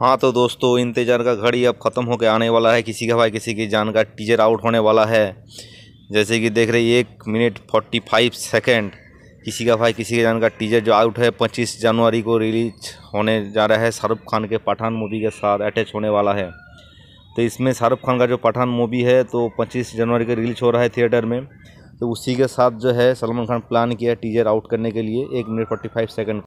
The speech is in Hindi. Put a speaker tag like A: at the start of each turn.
A: हाँ तो दोस्तों इंतज़ार का घड़ी अब ख़त्म होकर आने वाला है किसी का भाई किसी की जान का टीजर आउट होने वाला है जैसे कि देख रहे एक मिनट फोर्टी फाइव सेकेंड किसी का भाई किसी की जान का टीजर जो आउट है पच्चीस जनवरी को रिलीज होने जा रहा है शाहरुख खान के पठान मूवी के साथ अटैच होने वाला है तो इसमें शाहरुख खान का जो पठान मूवी है तो पच्चीस जनवरी को रिलीज हो रहा है थिएटर में तो उसी के साथ जो है सलमान खान प्लान किया टीजर आउट करने के लिए एक मिनट फोर्टी फाइव सेकेंड